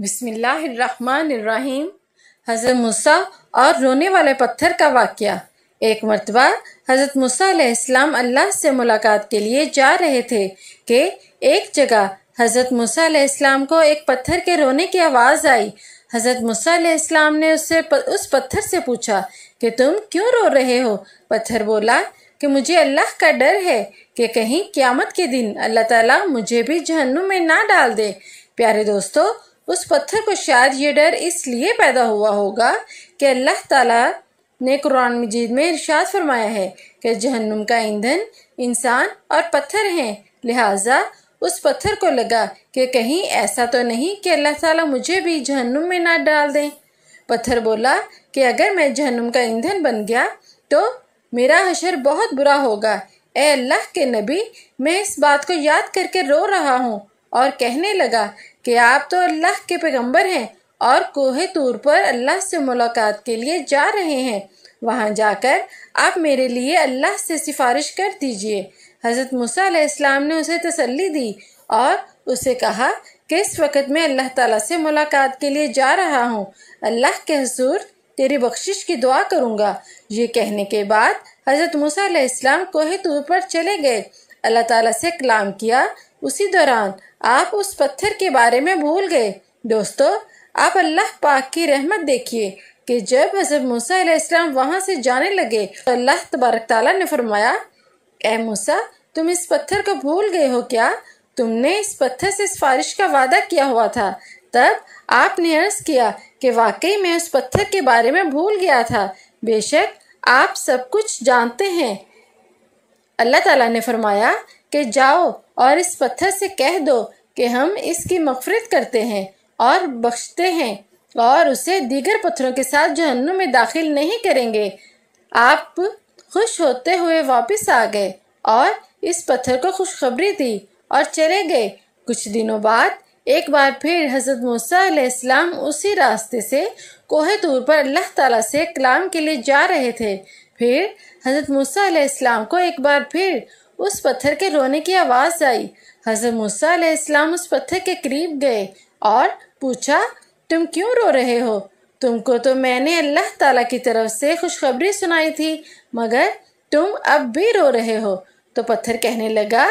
बिस्मिल्लाहिर्रहमानिर्रहीम हज़रत मूसा और रोने वाले पत्थर का वाक्य एक मरतबा हज़रत मूसा अल्लाह से मुलाकात के लिए जा रहे थे कि एक जगह हज़रत मूसा को एक पत्थर के रोने की आवाज़ आई हज़रत मूसा इस्लाम ने उससे प, उस पत्थर से पूछा कि तुम क्यों रो रहे हो पत्थर बोला कि मुझे अल्लाह का डर है कि कहीं क्यामत के दिन अल्लाह ताला मुझे भी जहन्नुम में ना डाल दे प्यारे दोस्तों उस पत्थर को शायद ये डर इसलिए पैदा हुआ होगा कि अल्लाह ताला ने कुरान मजीद में इरशाद फरमाया है कि जहन्नुम का ईंधन इंसान और पत्थर हैं लिहाजा उस पत्थर को लगा कि कहीं ऐसा तो नहीं कि अल्लाह ताला मुझे भी जहन्नुम में ना डाल दें पत्थर बोला कि अगर मैं जहन्नुम का ईंधन बन गया तो मेरा हशर बहुत बुरा होगा ए अल्लाह के नबी मैं इस बात को याद करके रो रहा हूँ और कहने लगा कि आप तो अल्लाह के पैगंबर हैं और कोहे तूर पर अल्लाह से मुलाकात के लिए जा रहे हैं वहाँ जाकर आप मेरे लिए अल्लाह से सिफारिश कर दीजिए हज़रत मूसा ने उसे तसल्ली दी और उसे कहा कि इस वक़्त मैं अल्लाह ताला से मुलाकात के लिए जा रहा हूँ अल्लाह के हजूर तेरी बख्शिश की दुआ करूँगा ये कहने के बाद हज़रत मूसा कोहे तूर पर चले गए अल्लाह ताला से कलाम किया उसी दौरान आप उस पत्थर के बारे में भूल गए दोस्तों आप अल्लाह पाक की रहमत देखिए कि जब हजर मूसा इस्लाम वहाँ से जाने लगे तो अल्लाह तबारक ने फरमाया ए मूसा तुम इस पत्थर को भूल गए हो क्या तुमने इस पत्थर से सिफारिश का वादा किया हुआ था तब आपने अर्ज किया कि वाकई मैं उस पत्थर के बारे में भूल गया था बेशक आप सब कुछ जानते हैं अल्लाह ताला ने फरमाया कि जाओ और इस पत्थर से कह दो कि हम इसकी मफरत करते हैं और बख्शते हैं और उसे दीगर पत्थरों के साथ जहन्नुम में दाखिल नहीं करेंगे आप खुश होते हुए वापस आ गए और इस पत्थर को खुशखबरी दी और चले गए कुछ दिनों बाद एक बार फिर हज़रत मूसा उसी रास्ते से कोहे दूर पर अल्लाह ताला से कलाम के लिए जा रहे थे फिर हज़रत मूसा इस्लाम को एक बार फिर उस पत्थर के रोने की आवाज़ आई हज़रत मूसा इस्लाम उस पत्थर के करीब गए और पूछा तुम क्यों रो रहे हो तुमको तो मैंने अल्लाह ताला की तरफ से खुशखबरी सुनाई थी मगर तुम अब भी रो रहे हो तो पत्थर कहने लगा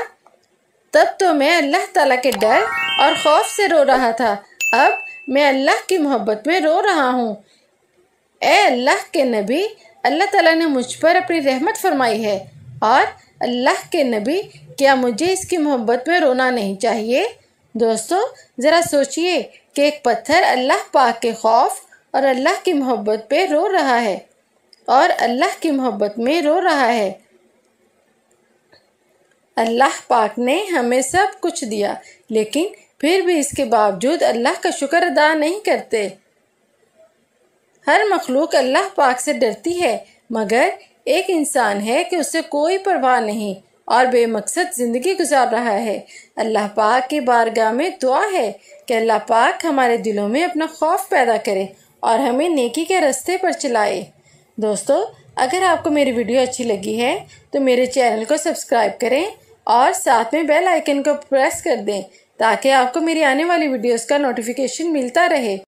तब तो मैं अल्लाह ताला के डर और खौफ से रो रहा था अब मैं अल्लाह की मोहब्बत में रो रहा हूँ ए अल्लाह के नबी अल्लाह ताला ने मुझ पर अपनी रहमत फरमाई है और अल्लाह के नबी क्या मुझे इसकी मोहब्बत में रोना नहीं चाहिए दोस्तों ज़रा सोचिए कि एक पत्थर अल्लाह पाक के खौफ और अल्लाह की मोहब्बत पे रो रहा है और अल्लाह की मोहब्बत में रो रहा है अल्लाह पाक ने हमें सब कुछ दिया लेकिन फिर भी इसके बावजूद अल्लाह का शुक्र अदा नहीं करते हर मखलूक अल्लाह पाक से डरती है मगर एक इंसान है कि उसे कोई परवाह नहीं और बेमकसद ज़िंदगी गुजार रहा है अल्लाह पाक की बारगाह में दुआ है कि अल्लाह पाक हमारे दिलों में अपना खौफ पैदा करे और हमें नेकी के रास्ते पर चलाए दोस्तों अगर आपको मेरी वीडियो अच्छी लगी है तो मेरे चैनल को सब्सक्राइब करें और साथ में बेल आइकन को प्रेस कर दें ताकि आपको मेरी आने वाली वीडियोस का नोटिफिकेशन मिलता रहे